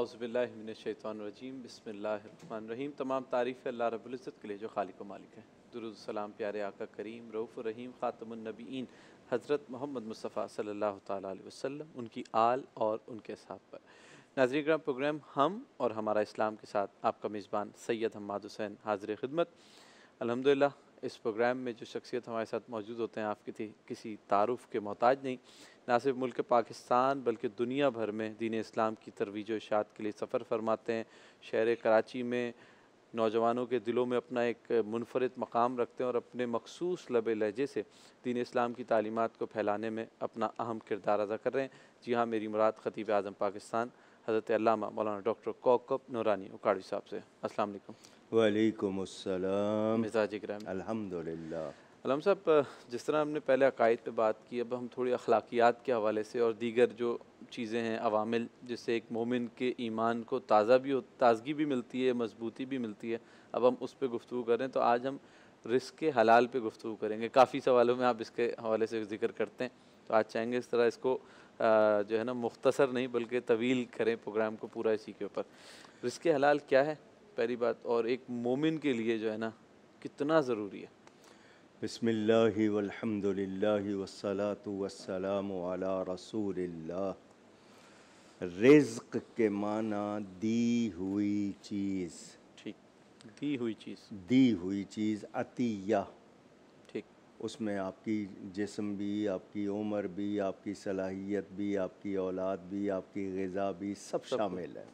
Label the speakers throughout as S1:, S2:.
S1: आउज़बिल्लिनशैतरजीम बसमीम तमाम तारीफ़ अल्लाह रबुल्ज़त के लिए जो खालिक मालिक है दुरुसलाम प्यारे आका करीम रऊफ़ रहीम ख़ातमनबीन हज़रत मोहम्मद मुस्तफ़ा सल्लल्लाहु अलैहि वसल्लम उनकी आल और उनके साथ पर नाजरी ग्राम प्रोग्राम हम और हमारा इस्लाम के साथ आपका मेज़बान सैयद हमाद हुसैन हाजिर खिदमत अलहमदिल्ला इस प्रोग्राम में जो शख्सियत हमारे साथ मौजूद होते हैं आपकी थी किसी तारुफ के मोहताज नहीं ना सिर्फ मुल्क पाकिस्तान बल्कि दुनिया भर में दीन इस्लाम की तरवीज इशात के लिए सफ़र फरमाते हैं शहर कराची में नौजवानों के दिलों में अपना एक मुनफरद मकाम रखते हैं और अपने मखसूस लब लहजे से दीन इस्लाम की तालीमत को फैलाने में अपना अहम किरदार अदा कर रहे हैं जी हाँ मेरी मुराद ख़तीब आज़म पाकिस्तान हज़रत मौलाना डॉक्टर कौकब नौरानी उकाड़ी साहब से असल
S2: वालेकुम मिजाज कराम अलम
S1: साहब जिस तरह हमने पहले अकायद पे बात की अब हम थोड़ी अखलाकियात के हवाले से और दीगर जो चीज़ें हैं अवामिल जिससे एक मोमिन के ईमान को ताज़ा भी हो ताज़गी भी मिलती है मजबूती भी मिलती है अब हम उस पर गुफ्तु करें तो आज हम रिस्क के हलाल पे गुफ्तु करेंगे काफ़ी सवालों में आप इसके हवाले से जिक्र करते हैं तो आज चाहेंगे इस तरह इसको जो है ना मुख्तसर नहीं बल्कि तवील करें प्रोग्राम को पूरा इसी के ऊपर रिस्क हलाल क्या है पहली बात और एक मोमिन के लिए जो है ना कितना ज़रूरी है
S2: बसमिल्लि रसूल रिज्क के माना दी हुई चीज़ ठीक दी हुई चीज़ दी हुई चीज़ अतिया ठीक उसमें आपकी जिसम भी आपकी उम्र भी आपकी सलाहियत भी आपकी औलाद भी आपकी गज़ा भी सब, सब शामिल है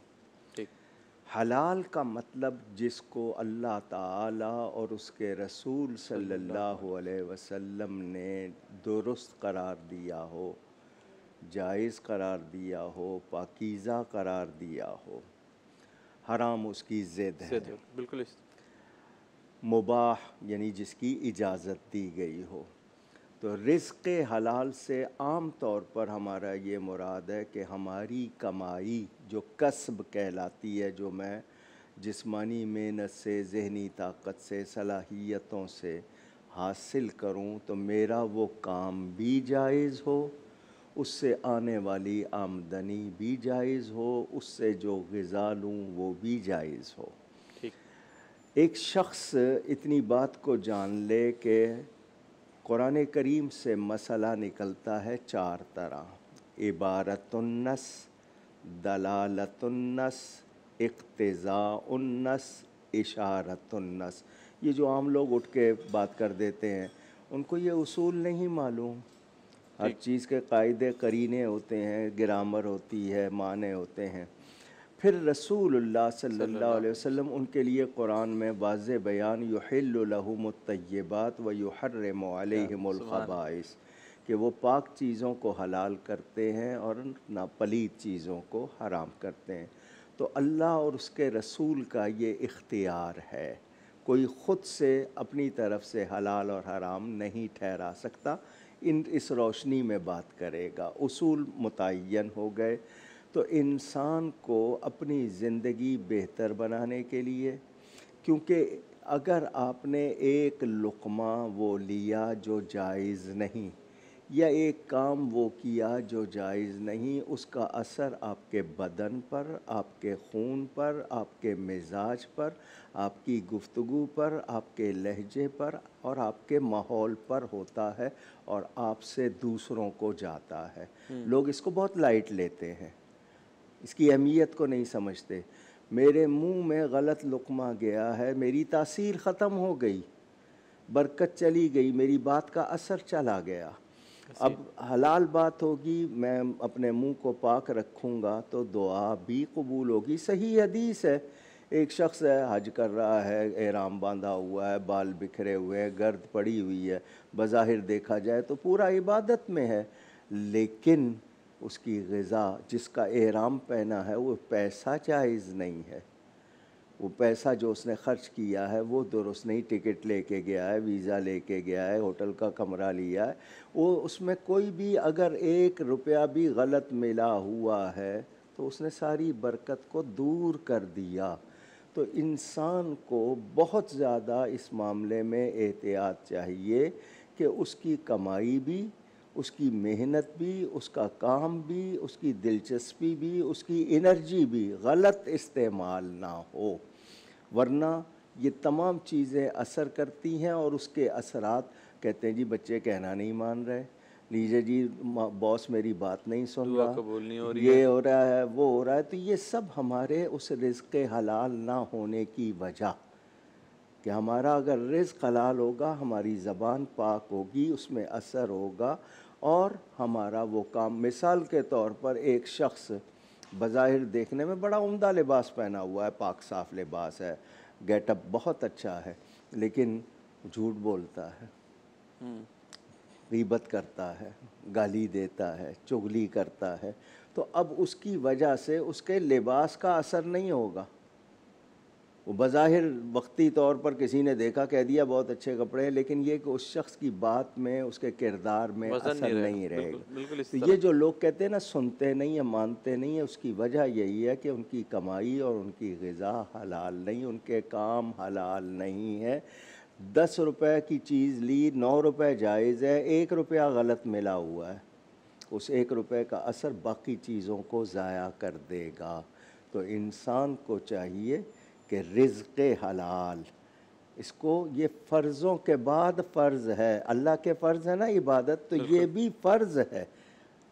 S2: हलाल का मतलब जिसको अल्लाह ताला और उसके रसूल सल्लल्लाहु अलैहि वसल्लम ने दुरुस्त करार दिया हो जायज़ करार दिया हो पाकीज़ा करार दिया हो हराम उसकी ज़िद है बिल्कुल मुबाह यानी जिसकी इजाज़त दी गई हो तो रिस्क हलाल से आम तौर पर हमारा ये मुराद है कि हमारी कमाई जो कस्ब कहलाती है जो मैं जिस्मानी मेहनत से जहनी ताकत से सलाहियतों से हासिल करूं तो मेरा वो काम भी जायज़ हो उससे आने वाली आमदनी भी जायज़ हो उससे जो गज़ा लूँ वो भी जायज़ हो एक शख्स इतनी बात को जान ले कि कुरान करीम से मसला निकलता है चार तरह इबारतुन्नस दलालतुन्नस इकतज़ाउन्नस इशारतुन्नस ये जो आम लोग उठ के बात कर देते हैं उनको ये उसूल नहीं मालूम हर चीज़ के कायदे करीने होते हैं ग्रामर होती है माने होते हैं फिर रसूल सल्ला वसम उनके लिए कुरान में वाज बयान युहमतबात व युहरमलखबाइस कि वो पाक चीज़ों को हलाल करते हैं और नापलीद चीज़ों को हराम करते हैं तो अल्लाह और उसके रसूल का ये इख्तियार है कोई ख़ुद से अपनी तरफ से हलाल और हराम नहीं ठहरा सकता इन इस रोशनी में बात करेगा उसूल मुतन हो गए तो इंसान को अपनी ज़िंदगी बेहतर बनाने के लिए क्योंकि अगर आपने एक लुकमा वो लिया जो जायज़ नहीं या एक काम वो किया जो जायज़ नहीं उसका असर आपके बदन पर आपके खून पर आपके मिजाज पर आपकी गुफ्तगु पर आपके लहजे पर और आपके माहौल पर होता है और आपसे दूसरों को जाता है हम्म। लोग इसको बहुत लाइट लेते हैं इसकी अहमियत को नहीं समझते मेरे मुंह में गलत लुकमा गया है मेरी तासीर ख़त्म हो गई बरकत चली गई मेरी बात का असर चला गया अब हलाल बात होगी मैं अपने मुंह को पाक रखूँगा तो दुआ भी कबूल होगी सही हदीस है एक शख्स है हज कर रहा है एहराम बांधा हुआ है बाल बिखरे हुए हैं गर्द पड़ी हुई है बज़ाहिर देखा जाए तो पूरा इबादत में है लेकिन उसकी गज़ा जिसका एहराम पहना है वो पैसा जायज़ नहीं है वो पैसा जो उसने ख़र्च किया है वो दुरुस्त तो नहीं टिकट लेके गया है वीज़ा लेके गया है होटल का कमरा लिया है वो उसमें कोई भी अगर एक रुपया भी गलत मिला हुआ है तो उसने सारी बरकत को दूर कर दिया तो इंसान को बहुत ज़्यादा इस मामले में एहतियात चाहिए कि उसकी कमाई भी उसकी मेहनत भी उसका काम भी उसकी दिलचस्पी भी उसकी एनर्जी भी गलत इस्तेमाल ना हो वरना ये तमाम चीज़ें असर करती हैं और उसके असरात कहते हैं जी बच्चे कहना नहीं मान रहे लीजिए जी बॉस मेरी बात नहीं सुन रहा
S1: कबूल हो रही ये हो
S2: रहा है वो हो रहा है तो ये सब हमारे उस रिज्क के हलाल ना होने की वजह कि हमारा अगर रिज्क हलाल होगा हमारी ज़बान पाक होगी उसमें असर होगा और हमारा वो काम मिसाल के तौर पर एक शख्स बज़ाहिर देखने में बड़ा उम्दा लिबास पहना हुआ है पाक साफ लिबास है गेटअप बहुत अच्छा है लेकिन झूठ बोलता है गीबत हम्म। करता है गाली देता है चुगली करता है तो अब उसकी वजह से उसके लिबास का असर नहीं होगा वो बज़ाहिर वक्ती तौर पर किसी ने देखा कह दिया बहुत अच्छे कपड़े हैं लेकिन ये कि उस शख्स की बात में उसके किरदार में असर नहीं, रहेगा रहेगा तो ये जो लोग कहते हैं ना सुनते नहीं है मानते नहीं है उसकी वजह यही है कि उनकी कमाई और उनकी गज़ा हलाल नहीं उनके काम हलाल नहीं है दस रुपए की चीज़ ली नौ रुपए जायज़ है एक रुपया गलत मिला हुआ है उस एक रुपये का असर बाकी चीज़ों को ज़ाया कर देगा तो इंसान को चाहिए कि रिज़ हलाल इसको ये फ़र्ज़ों के बाद फ़र्ज़ है अल्लाह के फ़र्ज़ है ना इबादत तो ये भी फ़र्ज़ है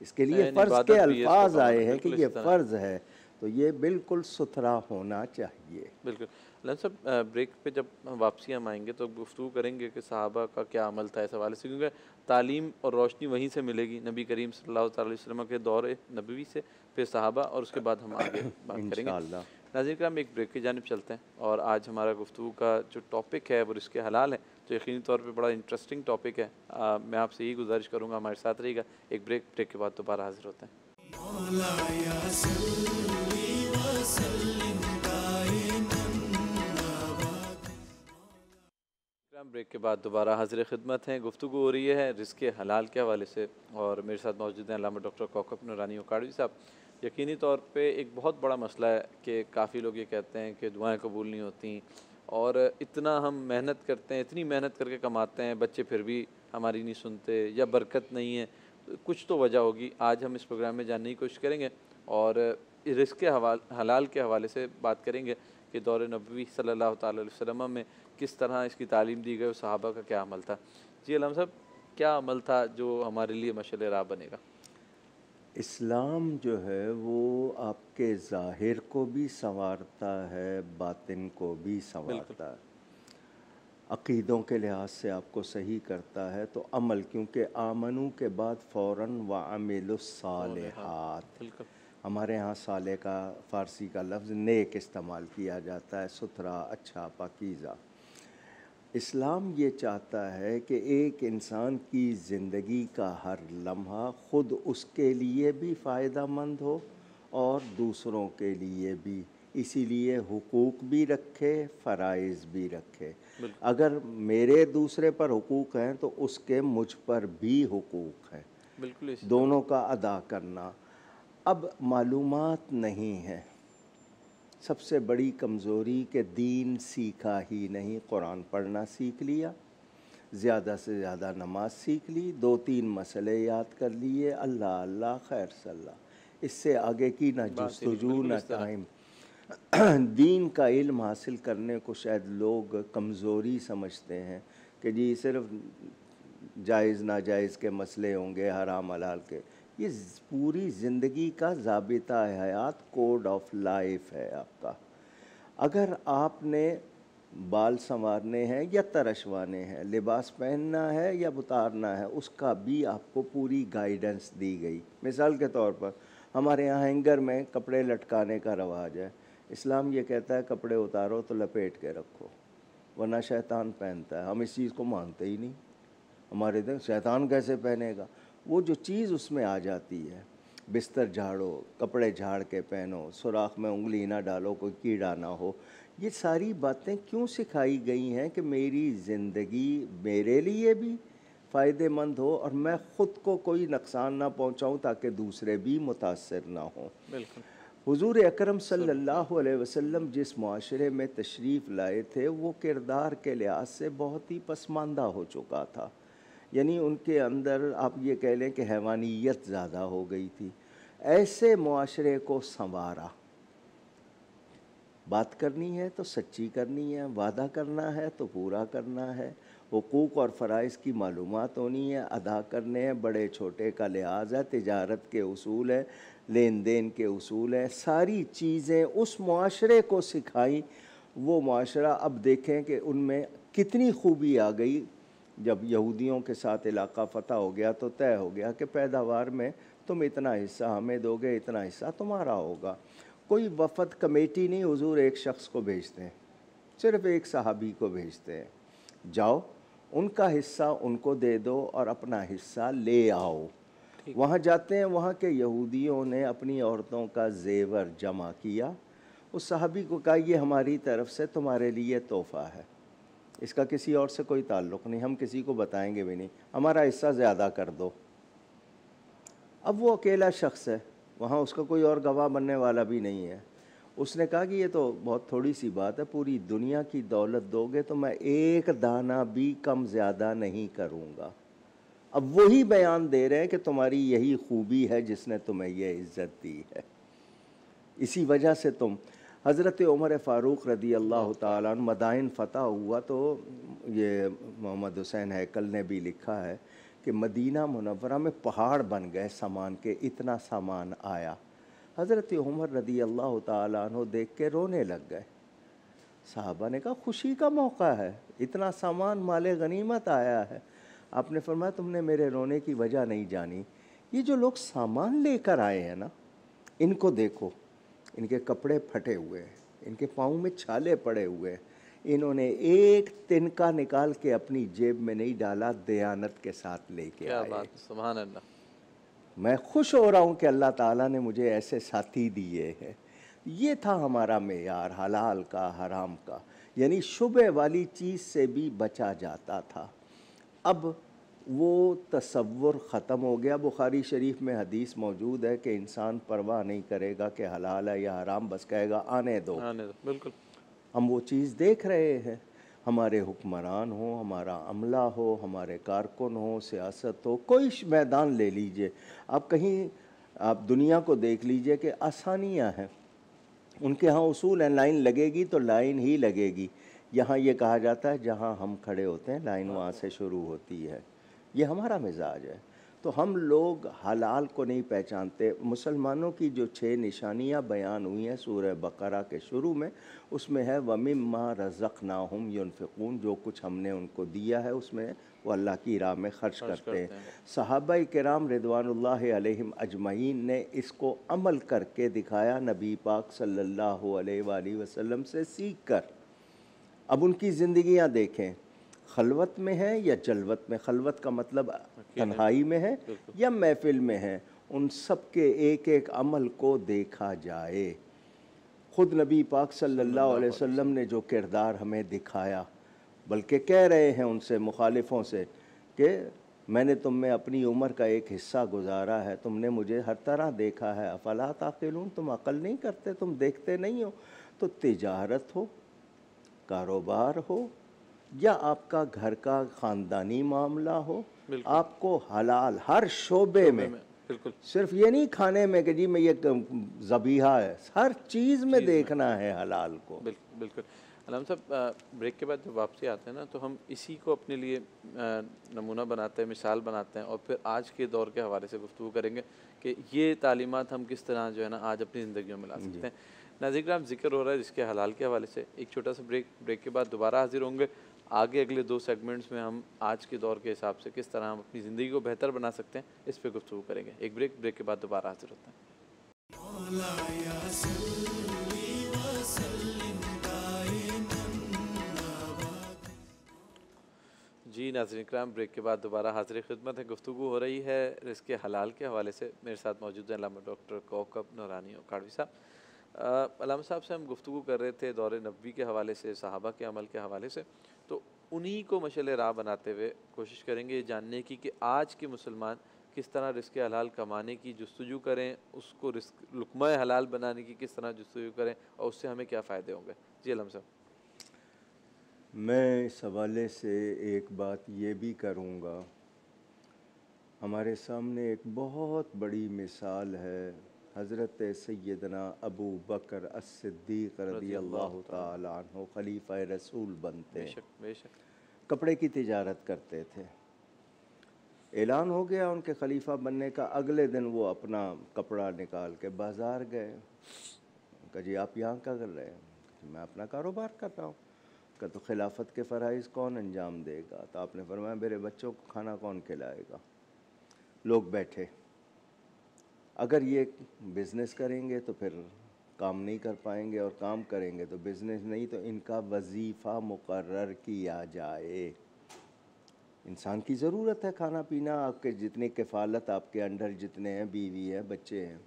S2: इसके लिए फ़र्ज़ के अल्फाज तो आए हैं कि ये फ़र्ज़ है तो ये बिल्कुल सुथरा होना चाहिए
S1: बिल्कुल लन साहब ब्रेक पे जब वापसी हम आएंगे तो गुफ्तू करेंगे कि साहबा का क्या अमल था इस हवाले से क्योंकि तालीम और रोशनी वहीं से मिलेगी नबी करीम सल्लल्लाहु अलैहि वसल्लम के दौरे नबी से फिर साहबा और उसके बाद हम आगे बात करेंगे नाजिर कराम एक ब्रेक की जानब चलते हैं और आज हमारा गुफ्तु का जो टॉपिक है वो रिस्क हलाल है जो यकीनी तौर पर बड़ा इंटरेस्टिंग टॉपिक है आ, मैं आपसे यही गुजारिश करूँगा हमारे साथ रहेगा एक ब्रेक ब्रेक के बाद दोबारा हाजिर होते हैं ब्रेक के बाद दोबारा हाजिर खिदमत हैं गुफ्तु हो रही है रिस्क हलाल के हवाले से और मेरे साथ मौजूद हैं डॉक्टर कौकब नूरानी ओकाड़वी साहब यकीनी तौर पे एक बहुत बड़ा मसला है कि काफ़ी लोग ये कहते हैं कि दुआएं कबूल नहीं होती और इतना हम मेहनत करते हैं इतनी मेहनत करके कमाते हैं बच्चे फिर भी हमारी नहीं सुनते या बरकत नहीं है कुछ तो वजह होगी आज हम इस प्रोग्राम में जानने की कोशिश करेंगे और रिस्क के हवाल हलाल के हवाले से बात करेंगे कि दौर नबी सल्ला वसम में किस तरह इसकी तालीम दी गई और सहाबा का क्या अमल था जी अलम साहब क्या अमल था जो हमारे लिए मशल राह बनेगा
S2: इस्लाम जो है वो आपके ज़ाहिर को भी संवारता है बातिन को भी संवारता है अकीदों के लिहाज से आपको सही करता है तो अमल क्योंकि आमनू के बाद फ़ौर व अमिलसालहात हमारे यहाँ साले का फ़ारसी का लफ्ज़ नेक इस्तेमाल किया जाता है सुथरा अच्छा पाकिज़ा इस्लाम ये चाहता है कि एक इंसान की ज़िंदगी का हर लम्हा ख़ुद उसके लिए भी फ़ायदा मंद हो और दूसरों के लिए भी इसीलिए हकूक़ भी रखे फ़रज़ भी रखे अगर मेरे दूसरे पर हकूक़ हैं तो उसके मुझ पर भी हकूक़ हैं बिल्कुल दोनों का अदा करना अब मालूम नहीं है सबसे बड़ी कमज़ोरी के दीन सीखा ही नहीं कुरान पढ़ना सीख लिया ज़्यादा से ज़्यादा नमाज सीख ली दो तीन मसले याद कर लिए अल्लाह अल्लाह खैर सल्ला इससे आगे की ना जस्तजू ना टाइम दीन का इल्म हासिल करने को शायद लोग कमज़ोरी समझते हैं कि जी सिर्फ जायज़ नाजायज़ के मसले होंगे हराम हलाल के ये पूरी ज़िंदगी का जबता हयात कोड ऑफ लाइफ है आपका अगर आपने बाल संवारने हैं या तरशवाने हैं लिबास पहनना है या उतारना है उसका भी आपको पूरी गाइडेंस दी गई मिसाल के तौर पर हमारे यहाँ हैंगर में कपड़े लटकाने का रवाज है इस्लाम ये कहता है कपड़े उतारो तो लपेट के रखो वरना शैतान पहनता है हम इस चीज़ को मानते ही नहीं हमारे दिन शैतान कैसे पहनेगा वो जो चीज़ उसमें आ जाती है बिस्तर झाड़ो कपड़े झाड़ के पहनो सुराख में उंगली ना डालो कोई कीड़ा ना हो ये सारी बातें क्यों सिखाई गई हैं कि मेरी ज़िंदगी मेरे लिए भी फ़ायदेमंद हो और मैं ख़ुद को कोई नुकसान ना पहुंचाऊं ताकि दूसरे भी मुतासर ना हों हज़ूर हुजूर अकरम सल्लल्लाहु अलैहि वसल्लम जिस माशरे में तशरीफ़ लाए थे वो किरदार के लिहाज से बहुत ही पसमानदा हो चुका था यानी उनके अंदर आप ये कह लें कि हैवानियत ज़्यादा हो गई थी ऐसे माशरे को संवारा बात करनी है तो सच्ची करनी है वादा करना है तो पूरा करना है हकूक़ और फ़राइज की मालूम होनी है अदा करने हैं बड़े छोटे का लिहाज है तजारत के असूल हैं लेन देन के असूल हैं सारी चीज़ें उस माशरे को सिखाई वो माशरा अब देखें कि उनमें कितनी खूबी आ गई जब यहूदियों के साथ इलाका फतह हो गया तो तय हो गया कि पैदावार में तुम इतना हिस्सा हमें दोगे इतना हिस्सा तुम्हारा होगा कोई वफद कमेटी नहीं हुजूर एक शख्स को भेजते हैं सिर्फ एक सहाबी को भेजते हैं जाओ उनका हिस्सा उनको दे दो और अपना हिस्सा ले आओ वहाँ जाते हैं वहाँ के यहूदियों ने अपनी औरतों का जेवर जमा किया उस सहाबी को कहा ये हमारी तरफ से तुम्हारे लिए तोहफ़ा है इसका किसी और से कोई ताल्लुक नहीं हम किसी को बताएंगे भी नहीं हमारा हिस्सा ज़्यादा कर दो अब वो अकेला शख्स है वहाँ उसका कोई और गवाह बनने वाला भी नहीं है उसने कहा कि ये तो बहुत थोड़ी सी बात है पूरी दुनिया की दौलत दोगे तो मैं एक दाना भी कम ज़्यादा नहीं करूँगा अब वही बयान दे रहे हैं कि तुम्हारी यही खूबी है जिसने तुम्हें यह इज्जत दी है इसी वजह से तुम हज़रत उमर फ़ारूक रदी अल्लाह ताला मदाइन फ़तह हुआ तो ये मोहम्मद हुसैन हैकल ने भी लिखा है कि मदीना मुनवरा में पहाड़ बन गए सामान के इतना सामान आया हज़रत उमर रदी अल्लाह तु देख के रोने लग गए साहबा ने कहा खुशी का मौका है इतना सामान माल गनीमत आया है आपने फरमाया तुमने मेरे रोने की वजह नहीं जानी ये जो लोग सामान लेकर आए हैं ना इनको देखो इनके कपड़े फटे हुए इनके पाँव में छाले पड़े हुए इन्होंने एक तिनका निकाल के अपनी जेब में नहीं डाला दयानत के साथ लेके क्या
S1: बात सुभान अल्लाह
S2: मैं खुश हो रहा हूँ कि अल्लाह ताला ने मुझे ऐसे साथी दिए हैं ये था हमारा मेयार हलाल का हराम का यानी शुबे वाली चीज़ से भी बचा जाता था अब वो तस्वुर ख़त्म हो गया बुखारी शरीफ में हदीस मौजूद है कि इंसान परवाह नहीं करेगा कि हलाल है या हराम बस कहेगा आने दो
S1: आने दो बिल्कुल
S2: हम वो चीज़ देख रहे हैं हमारे हुक्मरान हो हमारा अमला हो हमारे कारकुन हो सियासत हो कोई मैदान ले लीजिए आप कहीं आप दुनिया को देख लीजिए कि आसानियाँ हैं उनके यहाँ उसूल हैं लाइन लगेगी तो लाइन ही लगेगी यहाँ ये कहा जाता है जहाँ हम खड़े होते हैं लाइन वहाँ से शुरू होती है ये हमारा मिजाज है तो हम लोग हलाल को नहीं पहचानते मुसलमानों की जो छः निशानियाँ बयान हुई हैं सूर बकरा के शुरू में उसमें है वमिम माँ रज़क हम यनफ़ून जो कुछ हमने उनको दिया है उसमें वो अल्लाह की राह में खर्च करते, करते हैं, सहाबा कराम रिदवानल्ला अलैहिम अजमैन ने इसको अमल करके दिखाया नबी पाक सल्ला वसलम से सीख कर अब उनकी ज़िंदियाँ देखें खलवत में है या जलवत में खलवत का मतलब तन्हाई में है या महफिल में है उन सब के एक एक अमल को देखा जाए ख़ुद नबी पाक सल्लल्लाहु अलैहि वसल्लम ने जो किरदार हमें दिखाया बल्कि कह रहे हैं उनसे मुखालिफों से कि मैंने तुम में अपनी उम्र का एक हिस्सा गुजारा है तुमने मुझे हर तरह देखा है अफला ताकिलून तुम अकल नहीं करते तुम देखते नहीं हो तो तिजारत हो कारोबार हो या आपका घर का ख़ानदानी मामला हो आपको हलाल हर शोबे में, बिल्कुल सिर्फ ये नहीं खाने में कि जी मैं ये तो जबीहा है हर चीज़ में चीज़ देखना में। है हलाल को
S1: बिल्कुल बिल्कुल अलम साहब ब्रेक के बाद जब वापसी आते हैं ना तो हम इसी को अपने लिए नमूना बनाते हैं मिसाल बनाते हैं और फिर आज के दौर के हवाले से गुफ्तु करेंगे कि ये तालीमत हम किस तरह जो है ना आज अपनी ज़िंदगी में ला सकते हैं नाजिक जिक्र हो रहा है जिसके हलाल के हवाले से एक छोटा सा ब्रेक ब्रेक के बाद दोबारा हाजिर होंगे आगे अगले दो सेगमेंट्स में हम आज के दौर के हिसाब से किस तरह हम अपनी ज़िंदगी को बेहतर बना सकते हैं इस पर गुफ्तु करेंगे एक ब्रेक ब्रेक के बाद दोबारा हाजिर होते हैं जी नाजर कराम ब्रेक के बाद दोबारा हाजिर खिदमत है गुफ्तु हो रही है रिस्क हलाल के हवाले से मेरे साथ मौजूद हैं अलामा डॉक्टर कौकब नौरानी और काड़वी साहब अलामा साहब से हम गुफ्तु कर रहे थे दौरे नबी के हवाले से सहाबा के अमल के हवाले से उन्हीं को मशल राह बनाते हुए कोशिश करेंगे जानने की कि आज के मुसलमान किस तरह रिस्क हलाल कमाने की जस्तजू करें उसको रिस्क लुकमा हलाल बनाने की किस तरह जस्तजू करें और उससे हमें क्या फ़ायदे होंगे जी अलम साहब
S2: मैं इस हवाले से एक बात ये भी करूँगा हमारे सामने एक बहुत बड़ी मिसाल है हज़रत सैदना अबू बकर रदी अल्लाह तन खलीफ़ रसूल बनते हैं बेशक, बेशक। कपड़े की तजारत करते थे ऐलान हो गया उनके खलीफा बनने का अगले दिन वो अपना कपड़ा निकाल के बाज़ार गए कहा जी आप यहाँ क्या कर रहे हैं मैं अपना कारोबार कर रहा हूँ का तो खिलाफत के फ़रज़ कौन अंजाम देगा तो आपने फरमाया मेरे बच्चों को खाना कौन खिलाएगा लोग बैठे अगर ये बिज़नेस करेंगे तो फिर काम नहीं कर पाएंगे और काम करेंगे तो बिज़नेस नहीं तो इनका वजीफ़ा मुकर किया जाए इंसान की ज़रूरत है खाना पीना आपके जितने किफ़ालत आपके अंडर जितने हैं बीवी है बच्चे हैं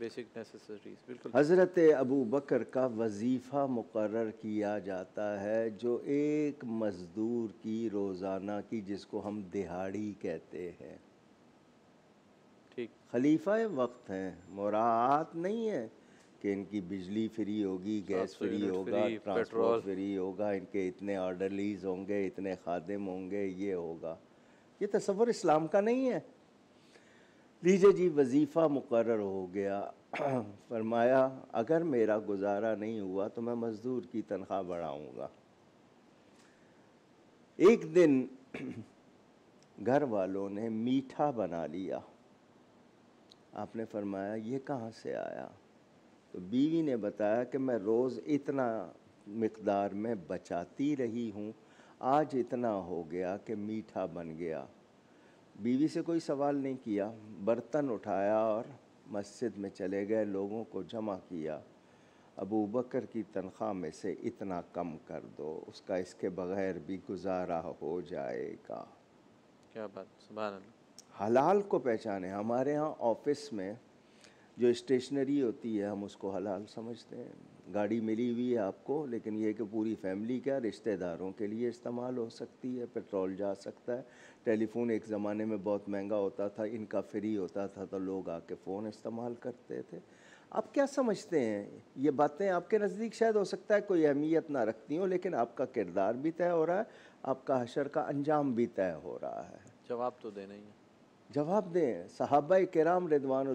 S1: बेसिक नेसेसरीज बिल्कुल हज़रत
S2: अबू बकर का वजीफ़ा मुकर किया जाता है जो एक मज़दूर की रोज़ाना की जिसको हम दिहाड़ी कहते हैं ठीक खलीफा वक्त हैं मुरात नहीं है कि इनकी बिजली फ्री होगी गैस फ्री होगा ट्रांसपोर्ट फ्री होगा इनके इतने ऑर्डरलीज होंगे इतने खादिम होंगे ये होगा ये तस्वर इस्लाम का नहीं है लीजिए जी वजीफ़ा मुकर हो गया फरमाया अगर मेरा गुजारा नहीं हुआ तो मैं मज़दूर की तनख्वाह बढ़ाऊँगा एक दिन घर वालों ने मीठा बना लिया आपने फरमाया ये कहाँ से आया तो बीवी ने बताया कि मैं रोज़ इतना मकदार में बचाती रही हूँ आज इतना हो गया कि मीठा बन गया बीवी से कोई सवाल नहीं किया बर्तन उठाया और मस्जिद में चले गए लोगों को जमा किया अबू बकर की तनख्वाह में से इतना कम कर दो उसका इसके बगैर भी गुजारा हो जाएगा
S1: क्या बात
S2: हलाल को पहचाने हमारे यहाँ ऑफिस में जो स्टेशनरी होती है हम उसको हलाल समझते हैं गाड़ी मिली हुई है आपको लेकिन ये कि पूरी फैमिली क्या रिश्तेदारों के लिए इस्तेमाल हो सकती है पेट्रोल जा सकता है टेलीफोन एक ज़माने में बहुत महंगा होता था इनका फ्री होता था तो लोग आके फ़ोन इस्तेमाल करते थे आप क्या समझते हैं ये बातें आपके नज़दीक शायद हो सकता है कोई अहमियत ना रखती हो लेकिन आपका किरदार भी तय हो रहा है आपका हशर का अंजाम भी तय हो रहा है
S1: जवाब तो देना ही है
S2: जवाब दें साहब कराम रदवान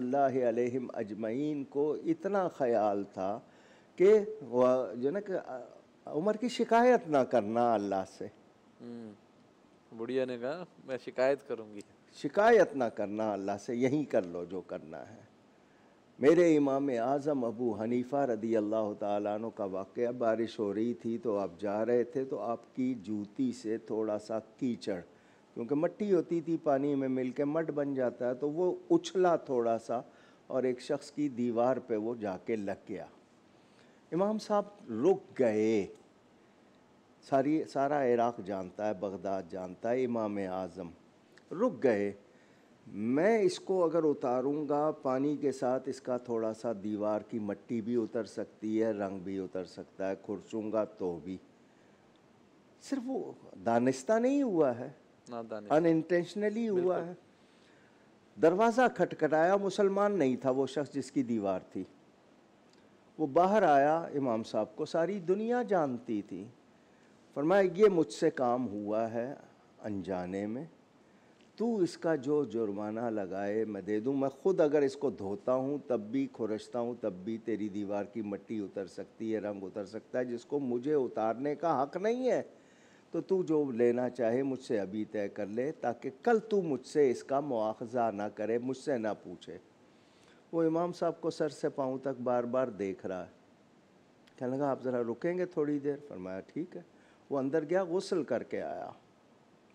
S2: अजमैन को इतना ख्याल था कि जो ना उमर की शिकायत ना करना अल्लाह से
S1: हम्म, बुढ़िया ने कहा मैं शिकायत करूँगी
S2: शिकायत ना करना अल्लाह से यहीं कर लो जो करना है मेरे इमाम आज़म अबू हनीफ़ा रदी अल्लाह तु का वाक़ बारिश हो रही थी तो आप जा रहे थे तो आपकी जूती से थोड़ा सा कीचड़ क्योंकि मट्टी होती थी पानी में मिल के मट बन जाता है तो वो उछला थोड़ा सा और एक शख्स की दीवार पे वो जाके लग गया इमाम साहब रुक गए सारी सारा इराक़ जानता है बगदाद जानता है इमाम आज़म रुक गए मैं इसको अगर उतारूंगा पानी के साथ इसका थोड़ा सा दीवार की मट्टी भी उतर सकती है रंग भी उतर सकता है खुरसूँगा तो भी सिर्फ वो दानिस्ता नहीं हुआ है अनइंटेंशनली हुआ है दरवाज़ा खटखटाया मुसलमान नहीं था वो शख्स जिसकी दीवार थी वो बाहर आया इमाम साहब को सारी दुनिया जानती थी फरमाया ये मुझसे काम हुआ है अनजाने में तू इसका जो जुर्माना लगाए मैं दे दूँ मैं ख़ुद अगर इसको धोता हूँ तब भी खुरचता हूँ तब भी तेरी दीवार की मट्टी उतर सकती है रंग उतर सकता है जिसको मुझे उतारने का हक नहीं है तो तू जो लेना चाहे मुझसे अभी तय कर ले ताकि कल तू मुझसे इसका मुआवजा ना करे मुझसे ना पूछे वो इमाम साहब को सर से पाँव तक बार बार देख रहा है कहने लगा आप ज़रा रुकेंगे थोड़ी देर फरमाया ठीक है वो अंदर गया गसल करके आया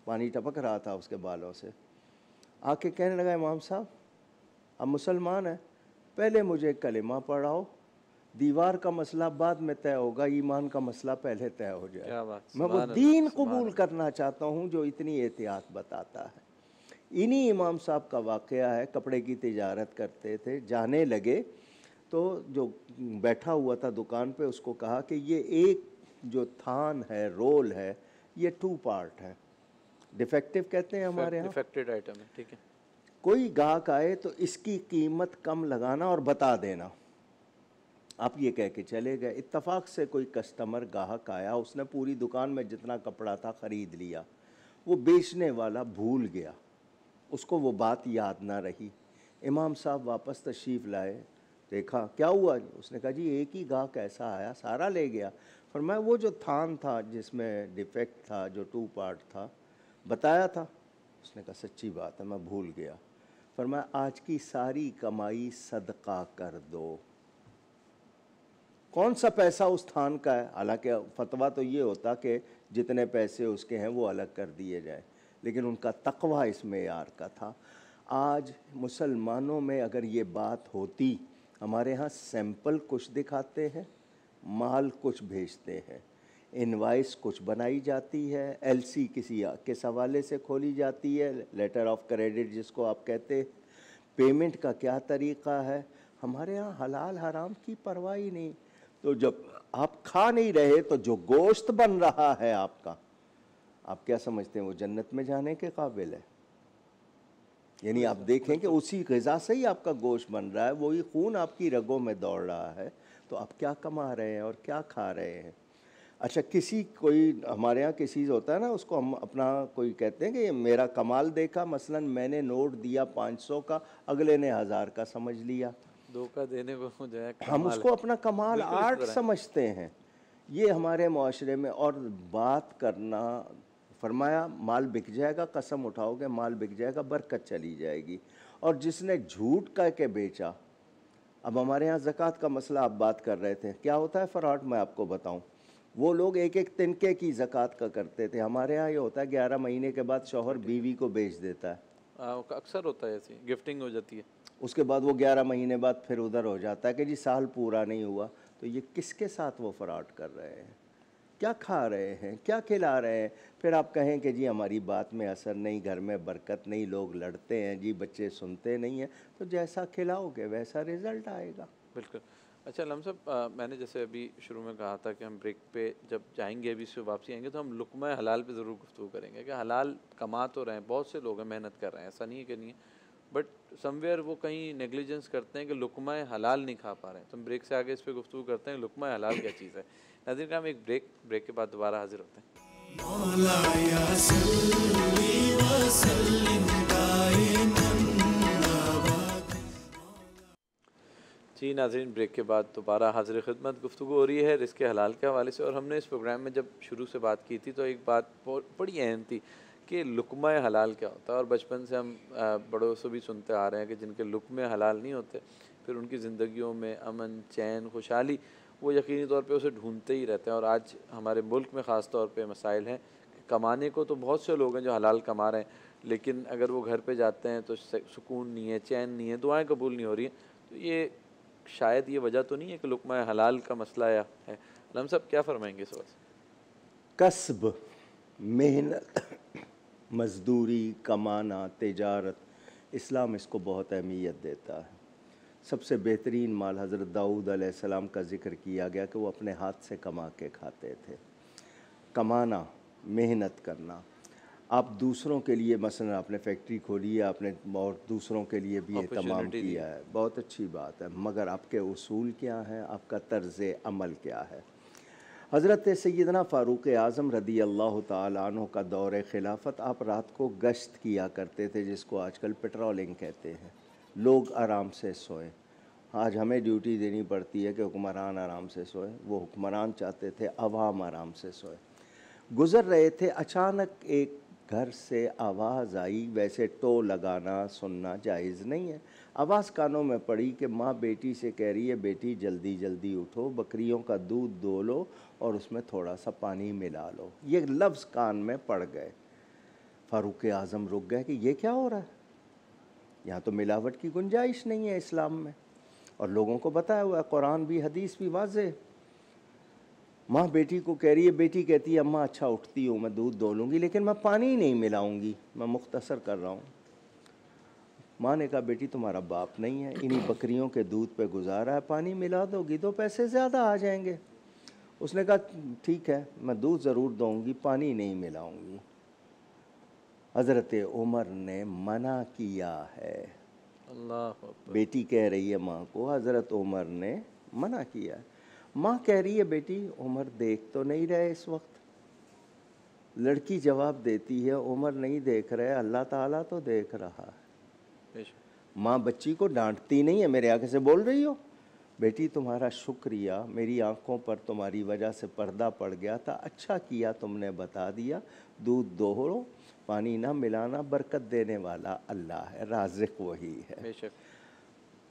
S2: पानी टपक रहा था उसके बालों से आके कहने लगा इमाम साहब अब मुसलमान है पहले मुझे कलिमा पढ़ाओ दीवार का मसला बाद में तय होगा ईमान का मसला पहले तय हो जाए मैं वो दीन कबूल करना चाहता हूँ जो इतनी एहतियात बताता है इन्हीं इमाम साहब का वाक़ है कपड़े की तजारत करते थे जाने लगे तो जो बैठा हुआ था दुकान पे उसको कहा कि ये एक जो थान है रोल है ये टू पार्ट है डिफेक्टिव कहते हैं हमारे यहाँ
S1: डिफेक्टेड आइटम है ठीक है
S2: कोई गाहक आए तो इसकी कीमत कम लगाना और बता देना आप ये कह के चले गए इतफाक़ से कोई कस्टमर गाहक आया उसने पूरी दुकान में जितना कपड़ा था ख़रीद लिया वो बेचने वाला भूल गया उसको वो बात याद ना रही इमाम साहब वापस तशरीफ़ लाए देखा क्या हुआ जी उसने कहा जी एक ही गाहक ऐसा आया सारा ले गया पर मैं वो जो थान था जिसमें डिफेक्ट था जो टू पार्ट था बताया था उसने कहा सच्ची बात है मैं भूल गया पर मैं आज की सारी कमाई सदका कर दो कौन सा पैसा उस स्थान का है हालांकि फतवा तो ये होता कि जितने पैसे उसके हैं वो अलग कर दिए जाए लेकिन उनका तकवा इस मैार का था आज मुसलमानों में अगर ये बात होती हमारे यहाँ सैंपल कुछ दिखाते हैं माल कुछ भेजते हैं इनवाइस कुछ बनाई जाती है एलसी किसी किस हवाले से खोली जाती है लेटर ऑफ क्रेडिट जिसको आप कहते पेमेंट का क्या तरीका है हमारे यहाँ हलाल हराम की परवाह ही नहीं तो जब आप खा नहीं रहे तो जो गोश्त बन रहा है आपका आप क्या समझते हैं वो जन्नत में जाने के काबिल है यानी आप देखें कि उसी गज़ा से ही आपका गोश्त बन रहा है वही खून आपकी रगों में दौड़ रहा है तो आप क्या कमा रहे हैं और क्या खा रहे हैं अच्छा किसी कोई हमारे यहाँ किसी होता है ना उसको हम अपना कोई कहते हैं कि मेरा कमाल देखा मसलन मैंने नोट दिया 500 का अगले ने हज़ार का समझ लिया
S1: धोखा देने को जो है हम उसको अपना कमाल आर्ट
S2: समझते हैं ये हमारे माशरे में और बात करना फरमाया माल बिक जाएगा कसम उठाओगे माल बिक जाएगा बरकत चली जाएगी और जिसने झूठ कह के बेचा अब हमारे यहाँ ज़क़़त का मसला आप बात कर रहे थे क्या होता है फ्रॉड मैं आपको बताऊँ वो लोग एक एक तिनके की ज़क़़त का करते थे हमारे यहाँ ये होता है ग्यारह महीने के बाद शोहर बीवी को बेच देता
S1: है अक्सर होता है ऐसी गिफ्टिंग हो जाती है
S2: उसके बाद वो ग्यारह महीने बाद फिर उधर हो जाता है कि जी साल पूरा नहीं हुआ तो ये किसके साथ वो फ्रॉड कर रहे हैं क्या खा रहे हैं क्या खिला रहे हैं फिर आप कहें कि जी हमारी बात में असर नहीं घर में बरकत नहीं लोग लड़ते हैं जी बच्चे सुनते नहीं हैं तो जैसा खिलाओगे वैसा रिज़ल्ट आएगा
S1: बिल्कुल अच्छा लम साहब मैंने जैसे अभी शुरू में कहा था कि हम ब्रेक पे जब जाएंगे अभी से वापसी आएंगे तो हम लुकमा हलाल पे ज़रूर गुफ्तु करेंगे कि हलाल कमा तो रहे हैं बहुत से लोग हैं मेहनत कर रहे हैं ऐसा नहीं है कि नहीं है बट समवेयर वो कहीं नेग्लिजेंस करते हैं कि लुकमा हलाल नहीं खा पा रहे हैं तो हम ब्रेक से आगे इस पर गुफ्तु करते हैं लुकमा हलाल क्या चीज़ है नजर का हम एक ब्रेक ब्रेक के बाद दोबारा हाजिर होते हैं जी नाजरीन ब्रेक के बाद दोबारा हाजिर खिदमत गुफ्तु हो रही है रिस्क हलाल के हवाले से और हमने इस प्रोग्राम में जब शुरू से बात की थी तो एक बात बड़ी अहम थी कि लुकमा हलाल क्या होता है और बचपन से हम बड़ों से भी सुनते आ रहे हैं कि जिनके लुकमे हलाल नहीं होते फिर उनकी ज़िंदगियों में अमन चैन खुशहाली वो यकीनी तौर पे उसे ढूंढते ही रहते हैं और आज हमारे मुल्क में ख़ास तौर पे मसाइल हैं कमाने को तो बहुत से लोग हैं जो हलाल कमा रहे हैं लेकिन अगर वो घर पे जाते हैं तो सुकून नहीं है चैन नहीं है दुआएं कबूल नहीं हो रही हैं तो ये शायद ये वजह तो नहीं है कि लुकमा हलाल का मसला या है हम सब क्या फरमाएंगे
S2: इस वक्त कसब मेहनत मज़दूरी कमाना तजारत इस्लाम इसको बहुत अहमियत देता है सबसे बेहतरीन माल हज़रत दाऊद सलाम का ज़िक्र किया गया कि वो अपने हाथ से कमा के खाते थे कमाना मेहनत करना आप दूसरों के लिए मसलन आपने फैक्ट्री खोली है आपने और दूसरों के लिए भी तमाम किया है बहुत अच्छी बात है मगर आपके उसूल क्या हैं आपका तर्ज अमल क्या है हज़रत सैदना फ़ारूक आज़म रदी अल्लाह तु का दौर खिलाफत आप रात को गश्त किया करते थे जिसको आजकल पेट्रोलिंग कहते हैं लोग आराम से सोए आज हमें ड्यूटी देनी पड़ती है कि हुक्मरान आराम से सोए वो हुक्मरान चाहते थे अवाम आराम से सोए गुज़र रहे थे अचानक एक घर से आवाज़ आई वैसे टो लगाना सुनना जायज़ नहीं है आवाज़ कानों में पड़ी कि माँ बेटी से कह रही है बेटी जल्दी जल्दी उठो बकरियों का दूध दो लो और उसमें थोड़ा सा पानी मिला लो ये लफ्ज़ कान में पड़ गए फ़ारूक आज़म रुक गए कि ये क्या हो रहा है यहाँ तो मिलावट की गुंजाइश नहीं है इस्लाम में और लोगों को बताया हुआ कुरान भी हदीस भी वाज माँ बेटी को कह रही है बेटी कहती है अम्मा अच्छा उठती हूँ मैं दूध डोलूँगी लेकिन मैं पानी ही नहीं मिलाऊँगी मैं मुख्तसर कर रहा हूँ माँ ने कहा बेटी तुम्हारा बाप नहीं है इन्हीं बकरियों के दूध पे गुजारा है पानी मिला दोगी तो पैसे ज़्यादा आ जाएंगे उसने कहा ठीक है मैं दूध ज़रूर दूँगी पानी नहीं मिलाऊँगी हज़रत उमर ने मना किया है
S1: अल्लाह बेटी
S2: कह रही है माँ को हज़रत उमर ने मना किया है माँ कह रही है बेटी उमर देख तो नहीं रहे इस वक्त लड़की जवाब देती है उमर नहीं देख रहे अल्लाह ताला तो देख रहा है माँ बच्ची को डांटती नहीं है मेरे आगे से बोल रही हो बेटी तुम्हारा शुक्रिया मेरी आंखों पर तुम्हारी वजह से पर्दा पड़ गया था अच्छा किया तुमने बता दिया दूध दोहरो पानी ना मिलाना बरकत देने वाला अल्लाह है राजिक वही है बेशक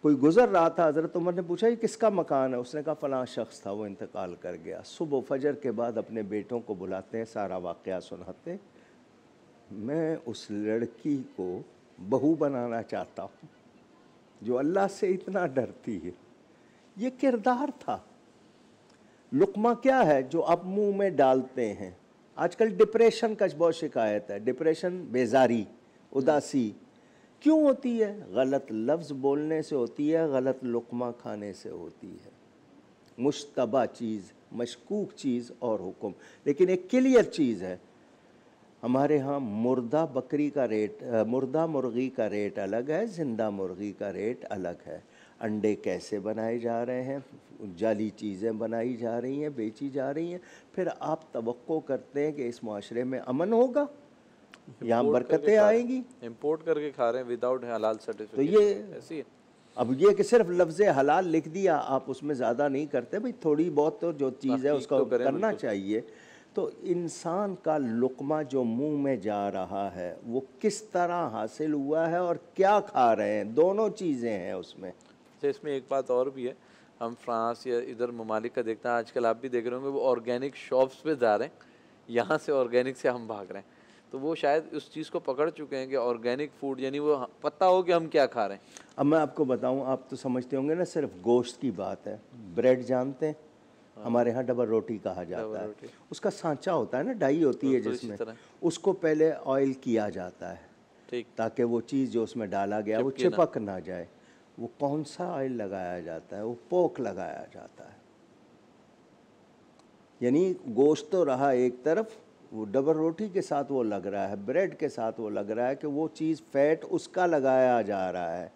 S2: कोई गुजर रहा था हज़रत उमर ने पूछा ये किसका मकान है उसने कहा फ़लाँ शख्स था वो इंतकाल कर गया सुबह फजर के बाद अपने बेटों को बुलाते हैं सारा वाक़ सुनाते मैं उस लड़की को बहू बनाना चाहता हूँ जो अल्लाह से इतना डरती है ये किरदार था लुकमा क्या है जो आप मुंह में डालते हैं आजकल डिप्रेशन का बहुत शिकायत है डिप्रेशन बेजारी उदासी क्यों होती है गलत लफ्ज़ बोलने से होती है गलत लुकमा खाने से होती है मुशतबा चीज़ मशकूक चीज़ और हुक्म लेकिन एक क्लियर चीज़ है हमारे यहाँ मुर्दा बकरी का रेट मुर्दा मुर्गी का रेट अलग है ज़िंदा मुर्गी का रेट अलग है अंडे कैसे बनाए जा रहे हैं जाली चीज़ें बनाई जा रही हैं बेची जा रही हैं फिर आप तो करते हैं कि इस माशरे में अमन होगा यहाँ बरकतें आएंगी
S1: इम्पोर्ट करके खा रहे हैं विदाउट हलाल सर्टिफिकेट तो ये ऐसी
S2: अब ये कि सिर्फ लफ्ज हलाल लिख दिया आप उसमें ज़्यादा नहीं करते भाई थोड़ी बहुत तो जो चीज़ है उसका तो करना चाहिए तो इंसान का लुकमा जो मुंह में जा रहा है वो किस तरह हासिल हुआ है और क्या खा रहे हैं दोनों चीज़ें हैं उसमें
S1: तो इसमें एक बात और भी है हम फ्रांस या इधर ममालिक का देखते हैं आजकल आप भी देख रहे होंगे वो ऑर्गेनिक शॉप्स पे जा रहे हैं यहाँ से ऑर्गेनिक से हम भाग रहे हैं तो वो शायद उस चीज़ को पकड़ चुके हैं कि ऑर्गेनिक फूड यानी वो पता हो कि हम क्या खा रहे हैं
S2: अब मैं आपको बताऊं आप तो समझते होंगे ना सिर्फ गोश्त की बात है ब्रेड जानते हैं हाँ। हमारे यहाँ डबल रोटी कहा जाता है उसका सांचा होता है ना डाई होती तो है जिसमें उसको पहले ऑयल किया जाता है ठीक ताकि वो चीज़ जो उसमें डाला गया वो चिपक ना जाए वो कौन सा ऑयल लगाया जाता है वो पोक लगाया जाता है यानी गोश्त तो रहा एक तरफ वो डबल रोटी के साथ वो लग रहा है ब्रेड के साथ वो लग रहा है कि वो चीज़ फैट उसका लगाया जा रहा है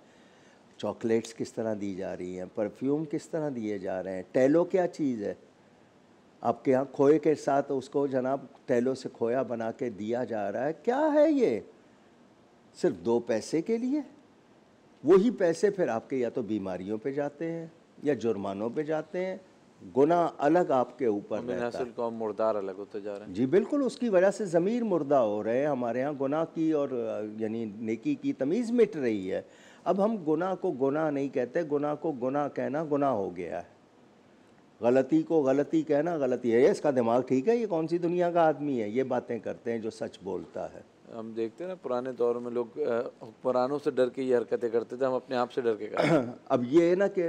S2: चॉकलेट्स किस तरह दी जा रही हैं परफ्यूम किस तरह दिए जा रहे हैं टैलो क्या चीज़ है आपके यहाँ खोए के साथ उसको जनाब टैलो से खोया बना के दिया जा रहा है क्या है ये सिर्फ दो पैसे के लिए वही पैसे फिर आपके या तो बीमारियों पे जाते हैं या जुर्मानों पे जाते हैं गुना अलग आपके ऊपर रहता
S1: है मुर्दार अलग होते जा रहे हैं
S2: जी बिल्कुल उसकी वजह से ज़मीर मुर्दा हो रहे हैं हमारे यहाँ गुना की और यानी नेकी की तमीज़ मिट रही है अब हम गुना को गुना नहीं कहते गुना को गुना कहना गुना हो गया है गलती को गलती कहना गलती है इसका दिमाग ठीक है ये कौन सी दुनिया का आदमी है ये बातें करते हैं जो सच बोलता है
S1: हम देखते हैं ना पुराने दौर में लोग पुरानों से डर के ये हरकतें करते थे हम अपने आप से डर के करते
S2: अब ये है ना कि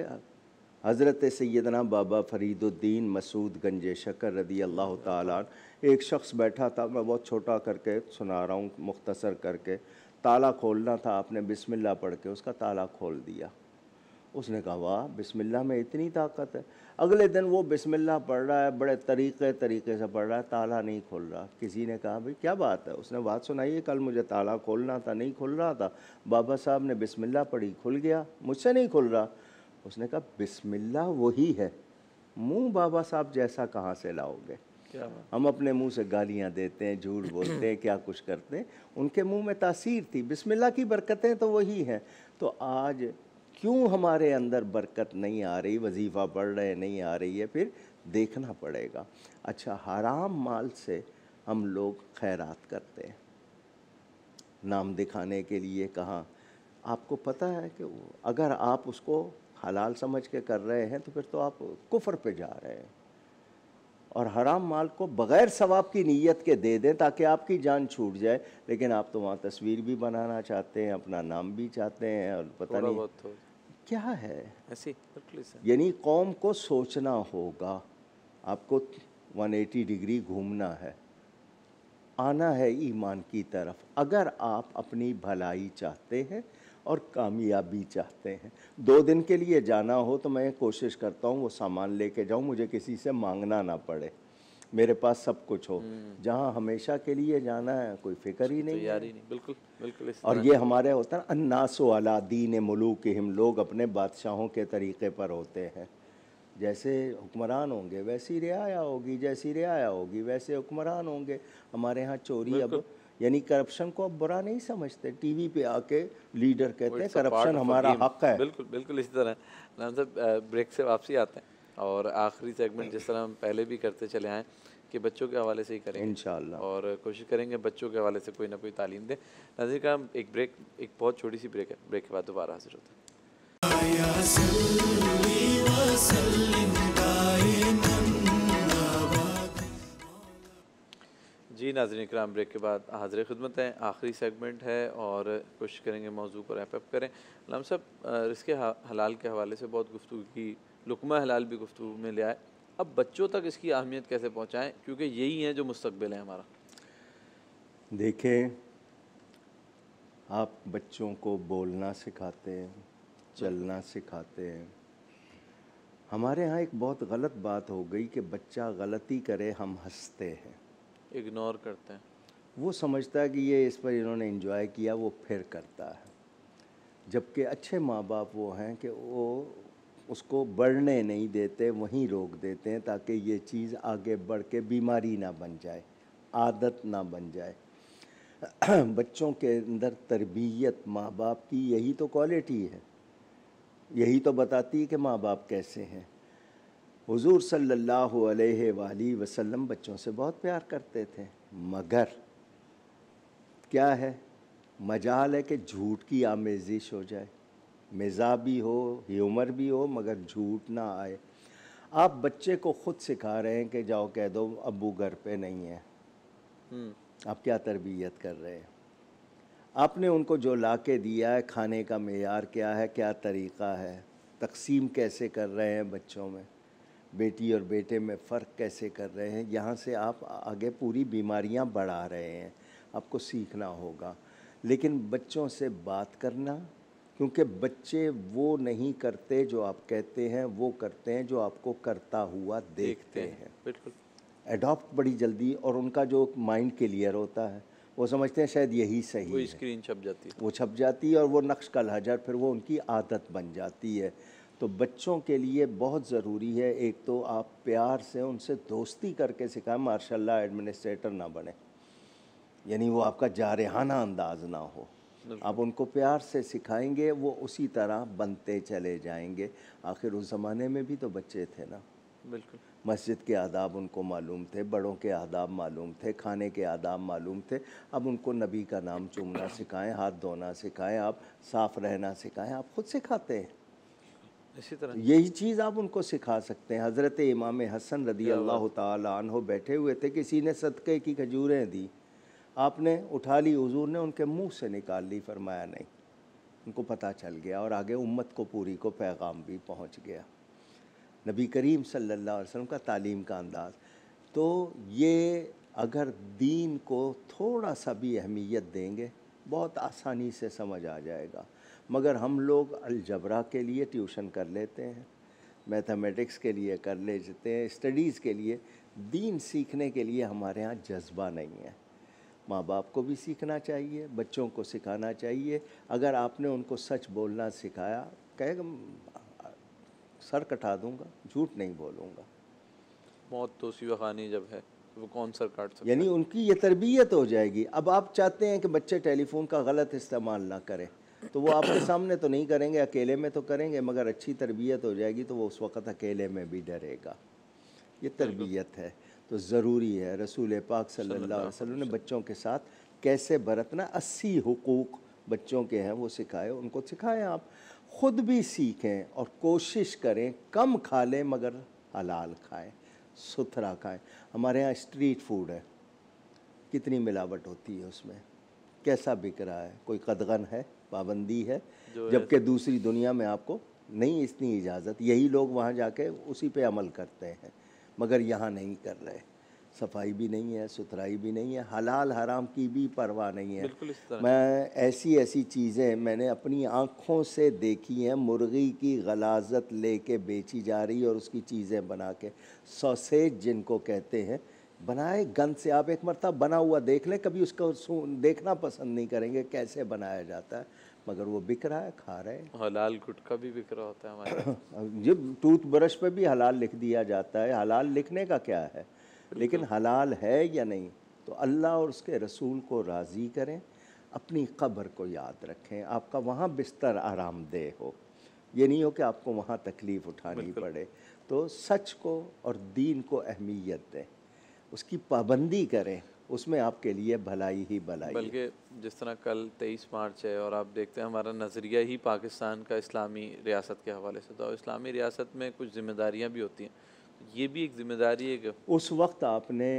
S2: हज़रत सैदना बाबा फ़रीदुद्दीन मसूद गंजे शकर रदी अल्लाह त एक शख्स बैठा था मैं बहुत छोटा करके सुना रहा हूँ मुख्तसर करके ताला खोलना था आपने बिसमिल्ला पढ़ के उसका ताला खोल दिया उसने कहा वाह बिसमिल्ला में इतनी ताकत है अगले दिन वो बिसमिल्ला पढ़ रहा है बड़े तरीके तरीके से पढ़ रहा है ताला नहीं खोल रहा किसी ने कहा भाई क्या बात है उसने बात सुनाई है कल मुझे ताला खोलना था नहीं खुल रहा था बाबा साहब ने बिसमिल्ला पढ़ी खुल गया मुझसे नहीं खुल रहा उसने कहा बिस्मिल्ला वही है मुंह बाबा साहब जैसा कहाँ से लाओगे क्या हम अपने मुंह से गालियाँ देते हैं झूठ बोलते हैं क्या कुछ करते हैं उनके मुंह में तासीर थी बिस्मिल्लाह की बरकतें तो वही हैं तो आज क्यों हमारे अंदर बरकत नहीं आ रही वजीफ़ा पढ़ रहे नहीं आ रही है फिर देखना पड़ेगा अच्छा हराम माल से हम लोग खैरात करते हैं नाम दिखाने के लिए कहाँ आपको पता है कि अगर आप उसको हलाल समझ के कर रहे हैं तो फिर तो आप कुफर पे जा रहे हैं और हराम माल को बग़ैर सवाब की नीयत के दे दें ताकि आपकी जान छूट जाए लेकिन आप तो वहाँ तस्वीर भी बनाना चाहते हैं अपना नाम भी चाहते हैं और पता नहीं तो। क्या है यानी कौम को सोचना होगा आपको 180 डिग्री घूमना है आना है ईमान की तरफ अगर आप अपनी भलाई चाहते हैं और कामयाबी चाहते हैं दो दिन के लिए जाना हो तो मैं कोशिश करता हूँ वो सामान लेके जाऊँ मुझे किसी से मांगना ना पड़े मेरे पास सब कुछ हो हम्म। जहाँ हमेशा के लिए जाना है कोई फिक्र ही नहीं, तैयारी नहीं
S1: बिल्कुल बिल्कुल और ये हमारे
S2: होता है अन्नासो अला दीन मलूक हम लोग अपने बादशाहों के तरीके पर होते हैं जैसे हुक्मरान होंगे वैसी रियाया होगी जैसी रियाया होगी वैसे हुक्मरान होंगे हमारे यहाँ चोरी अब यानी करप्शन को आप बुरा नहीं समझते टीवी पे आके लीडर कहते हैं करप्शन हमारा हक है
S1: बिल्कुल बिल्कुल इसी तरह नाम साहब ब्रेक से वापसी आते हैं और आखिरी सेगमेंट जिस तरह हम पहले भी करते चले आएँ कि बच्चों के हवाले से ही करें इन और कोशिश करेंगे बच्चों के हवाले से कोई ना कोई तालीम दें नजर का एक ब्रेक एक बहुत छोटी सी ब्रेक है ब्रेक के बाद दोबारा हाजिर होता है जी नाजरन कराम ब्रेक के बाद हाजिर ख़दमत हैं आखिरी सेगमेंट है और कोशिश करेंगे मौजू को रैपअप करें लम साहब इसके हलाल के हवाले से बहुत गुफ्तु की लुकमा हलाल भी गुफ्तु में ले आए अब बच्चों तक इसकी अहमियत कैसे पहुँचाएँ क्योंकि यही है जो मुस्तबिल है हमारा
S2: देखें आप बच्चों को बोलना सिखाते हैं चलना सिखाते हैं हमारे यहाँ एक बहुत गलत बात हो गई कि बच्चा गलती करे हम हंसते हैं
S1: इग्नोर करते हैं
S2: वो समझता है कि ये इस पर इन्होंने इन्जॉय किया वो फिर करता है जबकि अच्छे माँ बाप वो हैं कि वो उसको बढ़ने नहीं देते वहीं रोक देते हैं ताकि ये चीज़ आगे बढ़ के बीमारी ना बन जाए आदत ना बन जाए बच्चों के अंदर तरबियत माँ बाप की यही तो क्वालिटी है यही तो बताती है कि माँ बाप कैसे हैं हुजूर सल्लल्लाहु अलैहि वसल्लम बच्चों से बहुत प्यार करते थे मगर क्या है मजाल है कि झूठ की आमेजिश हो जाए मिज़ा भी हो ह्यूमर भी हो मगर झूठ ना आए आप बच्चे को ख़ुद सिखा रहे हैं कि जाओ कह दो अबू घर पे नहीं है हम्म। आप क्या तरबियत कर रहे हैं आपने उनको जो ला के दिया है खाने का मैार क्या है क्या तरीक़ा है तकसीम कैसे कर रहे हैं बच्चों में बेटी और बेटे में फ़र्क कैसे कर रहे हैं यहाँ से आप आगे पूरी बीमारियाँ बढ़ा रहे हैं आपको सीखना होगा लेकिन बच्चों से बात करना क्योंकि बच्चे वो नहीं करते जो आप कहते हैं वो करते हैं जो आपको करता हुआ देखते, देखते हैं बिल्कुल एडॉप्ट बड़ी जल्दी और उनका जो माइंड क्लियर होता है वो समझते हैं शायद यही सही वो
S1: स्क्रीन छप जाती है
S2: वो छप जाती है और वो नक्श का लहजा फिर वो उनकी आदत बन जाती है तो बच्चों के लिए बहुत ज़रूरी है एक तो आप प्यार से उनसे दोस्ती करके सिखाएं मार्शाल्लाह एडमिनिस्ट्रेटर ना बने यानी वो आपका जारहाना अंदाज ना हो आप उनको प्यार से सिखाएंगे वो उसी तरह बनते चले जाएंगे आखिर उस ज़माने में भी तो बच्चे थे ना बिल्कुल मस्जिद के आदाब उनको मालूम थे बड़ों के आदाब मालूम थे खाने के आदाब मालूम थे अब उनको नबी का नाम चूमना सिखाएं हाथ धोना सिखाएं आप साफ़ रहना सिखाएं आप खुद सिखाते हैं इसी तरह यही चीज़ आप उनको सिखा सकते हैं हज़रत इमाम हसन रदी अल्लाह तहो बैठे हुए थे किसी ने सदक़े की खजूरें दी आपने उठा ली हजूर ने उनके मुंह से निकाल ली फरमाया नहीं उनको पता चल गया और आगे उम्मत को पूरी को पैगाम भी पहुंच गया नबी करीम सल्लल्लाहु अलैहि वसल्लम का तालीम का अंदाज़ तो ये अगर दीन को थोड़ा सा भी अहमियत देंगे बहुत आसानी से समझ आ जाएगा मगर हम लोग अलजबरा के लिए ट्यूशन कर लेते हैं मैथमेटिक्स के लिए कर लेते हैं स्टडीज़ के लिए दीन सीखने के लिए हमारे यहाँ जज्बा नहीं है माँ बाप को भी सीखना चाहिए बच्चों को सिखाना चाहिए अगर आपने उनको सच बोलना सिखाया कहेगा सर कटा दूंगा झूठ नहीं बोलूँगा
S1: मौत तो खानी जब है वो कौन सर काट यानी
S2: उनकी ये तरबियत हो जाएगी अब आप चाहते हैं कि बच्चे टेलीफोन का गलत इस्तेमाल ना करें तो वो आपके सामने तो नहीं करेंगे अकेले में तो करेंगे मगर अच्छी तरबियत हो जाएगी तो वो उस वक़्त अकेले में भी डरेगा ये तरबियत है तो ज़रूरी है रसूल पाक सल्लल्लाहु अलैहि वसल्लम ने बच्चों के साथ कैसे बरतना अस्सी हकूक़ बच्चों के हैं वो सिखाए उनको सिखाएं आप ख़ुद भी सीखें और कोशिश करें कम खा लें मगर हलाल खाएं सुथरा खाएं हमारे यहाँ स्ट्रीट फूड है कितनी मिलावट होती है उसमें कैसा बिक रहा है कोई कदगन है पाबंदी है जबकि दूसरी दुनिया में आपको नहीं इतनी इजाज़त यही लोग वहाँ जाके उसी पे अमल करते हैं मगर यहाँ नहीं कर रहे सफाई भी नहीं है सुथराई भी नहीं है हलाल हराम की भी परवाह नहीं है मैं ऐसी ऐसी चीज़ें मैंने अपनी आँखों से देखी हैं मुर्गी की गलाजत लेके बेची जा रही है और उसकी चीज़ें बना के सॉसेज जिनको कहते हैं बनाए गंद से आप एक मरतब बना हुआ देख लें कभी उसको देखना पसंद नहीं करेंगे कैसे बनाया जाता है मगर वो बिक रहा है खा रहे हैं
S1: हलाल गुटखा भी बिक रहा होता है
S2: हमारे जब टूथ ब्रश पर भी हलाल लिख दिया जाता है हलाल लिखने का क्या है लेकिन हलाल है या नहीं तो अल्लाह और उसके रसूल को राज़ी करें अपनी कब्र को याद रखें आपका वहाँ बिस्तर आरामदेह हो ये नहीं हो कि आपको वहाँ तकलीफ़ उठानी पड़े तो सच को और दीन को अहमियत दें उसकी पाबंदी करें उसमें आपके लिए भलाई ही भलाई बल्कि
S1: जिस तरह कल 23 मार्च है और आप देखते हैं हमारा नज़रिया ही पाकिस्तान का इस्लामी रियासत के हवाले से था तो इस्लामी रियासत में कुछ जिम्मेदारियां भी होती हैं ये भी एक जिम्मेदारी है
S2: उस वक्त आपने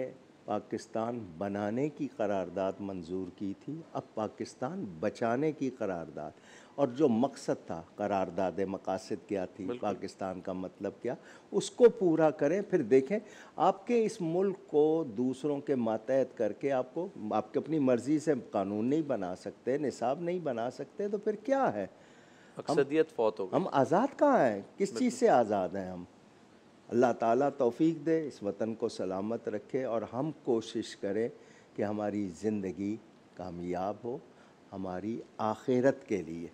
S2: पाकिस्तान बनाने की करारदाद मंजूर की थी अब पाकिस्तान बचाने की करारदाद और जो मकसद था करारदाद मकासद क्या थी पाकिस्तान का मतलब क्या उसको पूरा करें फिर देखें आपके इस मुल्क को दूसरों के मातहत करके आपको आपके अपनी मर्ज़ी से कानून नहीं बना सकते निसाब नहीं बना सकते तो फिर क्या है हम, फौत हो हम आज़ाद कहाँ हैं किस चीज़ से आज़ाद हैं हम अल्लाह ताला तौफीक दे इस वतन को सलामत रखे और हम कोशिश करें कि हमारी ज़िंदगी कामयाब हो हमारी आखिरत के लिए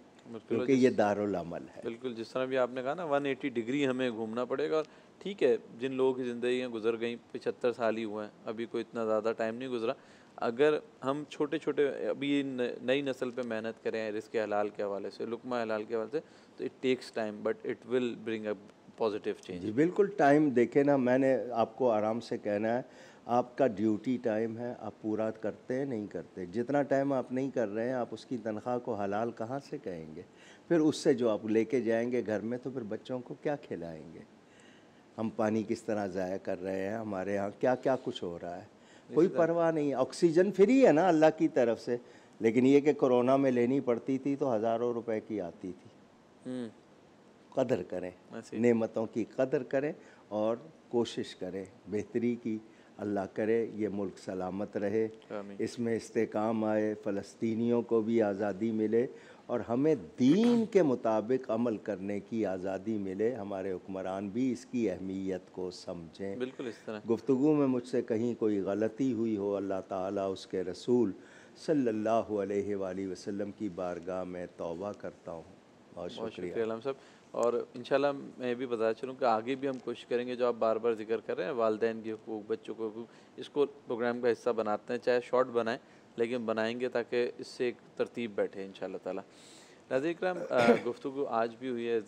S2: क्योंकि ये दारुलमल है
S1: बिल्कुल जिस तरह भी आपने कहा ना 180 डिग्री हमें घूमना पड़ेगा और ठीक है जिन लोगों की ज़िंदगी गुजर गई पचहत्तर साल ही हुए हैं अभी कोई इतना ज़्यादा टाइम नहीं गुजरा अगर हम छोटे छोटे अभी नई नस्ल पे मेहनत करें रिस्क हलाल के हवाले से लुकमा हलाल के हवाले से तो it takes time but it will bring up positive change जी
S2: बिल्कुल टाइम देखे ना मैंने आपको आराम से कहना है आपका ड्यूटी टाइम है आप पूरा करते हैं नहीं करते जितना टाइम आप नहीं कर रहे हैं आप उसकी तनख्वाह को हलाल कहाँ से कहेंगे फिर उससे जो आप लेके जाएंगे घर में तो फिर बच्चों को क्या खिलाएंगे हम पानी किस तरह ज़ाया कर रहे हैं हमारे यहाँ क्या क्या कुछ हो रहा है कोई परवाह नहीं ऑक्सीजन फ्री है ना अल्लाह की तरफ से लेकिन ये कि कोरोना में लेनी पड़ती थी तो हज़ारों रुपए की आती थी हम्म। कदर करें नेमतों की कदर करें और कोशिश करें बेहतरी की अल्लाह करे ये मुल्क सलामत रहे इसमें इस्तेकाम आए फ़लस्तीनियों को भी आज़ादी मिले और हमें दीन के मुताबिक अमल करने की आज़ादी मिले हमारे हुक्मरान भी इसकी अहमियत को समझें बिल्कुल इस तरह गुफ्तु में मुझसे कहीं कोई गलती हुई हो अल्लाह ताला उसके रसूल सल्लल्लाहु अलैहि वसल्लम की बारगाह में तौबा करता हूँ बहुत शुक्रिया
S1: साहब और इन मैं भी बता चलूँ कि आगे भी हम कोशिश करेंगे जो आप बार बार जिक्र कर रहे हैं वालदेन के हकूक बच्चों के हकूक इसको प्रोग्राम का हिस्सा बनाते हैं चाहे शॉर्ट बनाएँ लेकिन बनाएंगे ताकि इससे एक तरतीब बैठे इन ताला नजर इक्राम गुफ्तु आज भी हुई है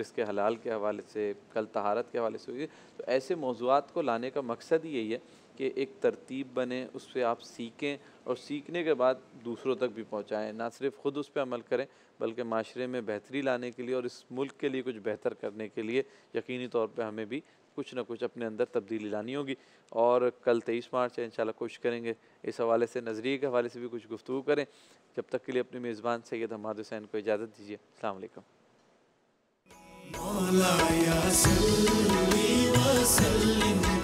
S1: रिस्क हलाल के हवाले से कल तहारत के हवाले से हुई है तो ऐसे मौजूद को लाने का मकसद ही यही है कि एक तरतीब बने पर आप सीखें और सीखने के बाद दूसरों तक भी पहुँचाएँ ना सिर्फ ख़ुद उस पर अमल करें बल्कि माशरे में बेहतरी लाने के लिए और इस मुल्क के लिए कुछ बेहतर करने के लिए यकीनी तौर पर हमें भी कुछ ना कुछ अपने अंदर तब्दीली लानी होगी और कल तेईस मार्च है इन कोशिश करेंगे इस हवाले से नज़रिए के हवाले से भी कुछ गुफ्तु करें जब तक के लिए अपने मेज़बान सैद हमाद हुसैन को इजाज़त दीजिए
S2: अलैक्म